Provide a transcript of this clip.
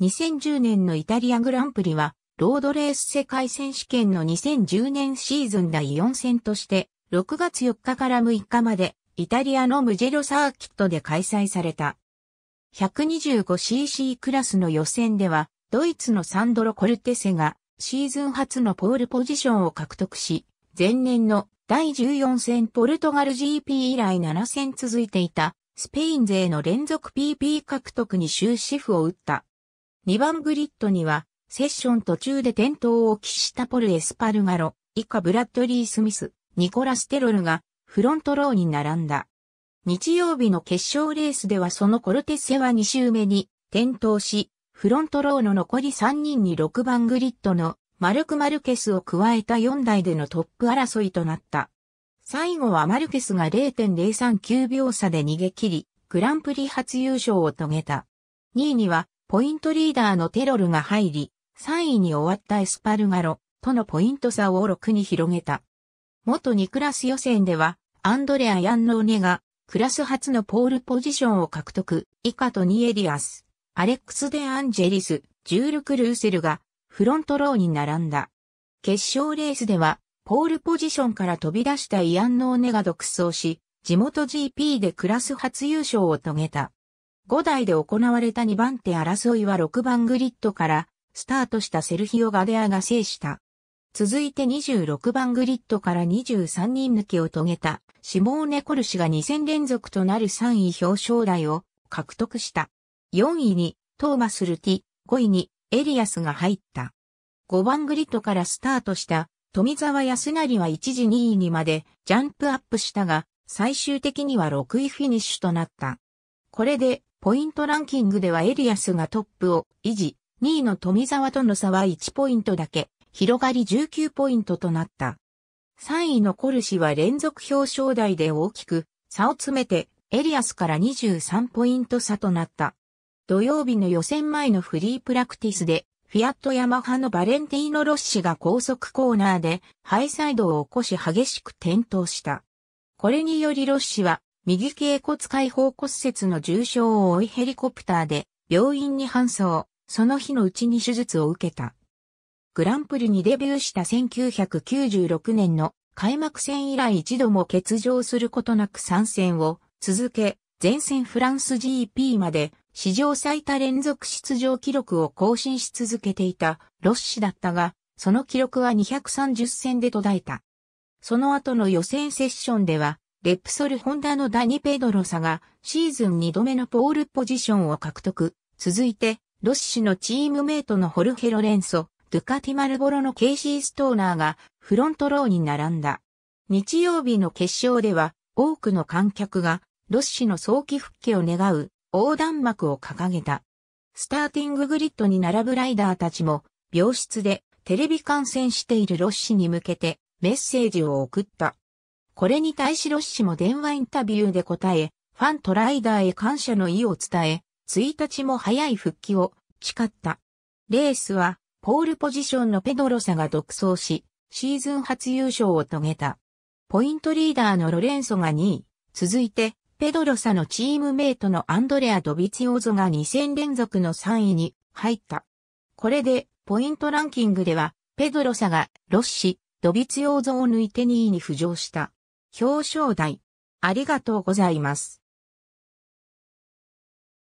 2010年のイタリアグランプリは、ロードレース世界選手権の2010年シーズン第4戦として、6月4日から6日まで、イタリアのムジェロサーキットで開催された。125cc クラスの予選では、ドイツのサンドロ・コルテセが、シーズン初のポールポジションを獲得し、前年の第14戦ポルトガル GP 以来7戦続いていた、スペイン勢の連続 PP 獲得に終止符を打った。2番グリッドには、セッション途中で転倒を喫したポル・エスパルガロ、以下ブラッドリー・スミス、ニコラス・テロルがフロントローに並んだ。日曜日の決勝レースではそのコルテセは2周目に転倒し、フロントローの残り3人に6番グリッドのマルク・マルケスを加えた4台でのトップ争いとなった。最後はマルケスが0.039秒差で逃げ切り、グランプリ初優勝を遂げた。2位にはポイントリーダーのテロルが入り、3位に終わったエスパルガロとのポイント差を6に広げた。元2クラス予選では、アンドレア・ヤンノーネが、クラス初のポールポジションを獲得、以下とニエリアス、アレックス・デ・アンジェリス、ジュール・クルーセルが、フロントローに並んだ。決勝レースでは、ポールポジションから飛び出したイアンノーネが独走し、地元 GP でクラス初優勝を遂げた。5台で行われた2番手争いは6番グリッドからスタートしたセルヒオ・ガデアが制した。続いて26番グリッドから23人抜きを遂げたシモーネ・コルシが2戦連続となる3位表彰台を獲得した。4位にトーマス・ルティ、5位にエリアスが入った。5番グリッドからスタートした富澤康成は一時2位にまでジャンプアップしたが、最終的には6位フィニッシュとなった。これでポイントランキングではエリアスがトップを維持、2位の富澤との差は1ポイントだけ、広がり19ポイントとなった。3位のコルシは連続表彰台で大きく、差を詰めて、エリアスから23ポイント差となった。土曜日の予選前のフリープラクティスで、フィアットヤマハのバレンティーノ・ロッシが高速コーナーで、ハイサイドを起こし激しく転倒した。これによりロッシは、右頸骨解放骨折の重傷を負いヘリコプターで病院に搬送、その日のうちに手術を受けた。グランプリにデビューした1996年の開幕戦以来一度も欠場することなく参戦を続け、前線フランス GP まで史上最多連続出場記録を更新し続けていたロッシだったが、その記録は230戦で途絶えた。その後の予選セッションではレプソルホンダのダニ・ペドロサがシーズン2度目のポールポジションを獲得。続いて、ロッシュのチームメイトのホルヘ・ロレンソ、ドゥカティ・マルボロのケイシー・ストーナーがフロントローに並んだ。日曜日の決勝では多くの観客がロッシュの早期復帰を願う横断幕を掲げた。スターティンググリッドに並ぶライダーたちも病室でテレビ観戦しているロッシに向けてメッセージを送った。これに対しロッシも電話インタビューで答え、ファンとライダーへ感謝の意を伝え、1日も早い復帰を誓った。レースは、ポールポジションのペドロサが独走し、シーズン初優勝を遂げた。ポイントリーダーのロレンソが2位、続いて、ペドロサのチームメイトのアンドレア・ドビツヨーゾが2戦連続の3位に入った。これで、ポイントランキングでは、ペドロサが、ロッシ、ドビツヨーゾを抜いて2位に浮上した。表彰台。ありがとうございます。